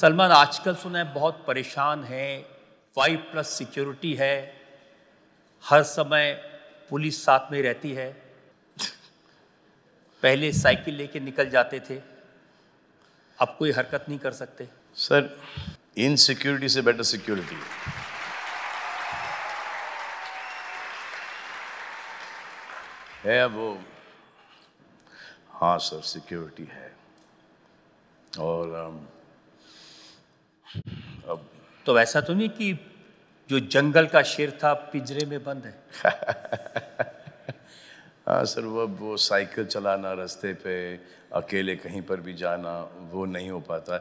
सलमान आजकल सुना है बहुत परेशान है फाइव प्लस सिक्योरिटी है हर समय पुलिस साथ में रहती है पहले साइकिल लेके निकल जाते थे अब कोई हरकत नहीं कर सकते सर इन सिक्योरिटी से बेटर सिक्योरिटी है अब वो हाँ सर सिक्योरिटी है और um, अब तो वैसा तो नहीं कि जो जंगल का शेर था पिंजरे में बंद है हाँ सर वो वो साइकिल चलाना रास्ते पे अकेले कहीं पर भी जाना वो नहीं हो पाता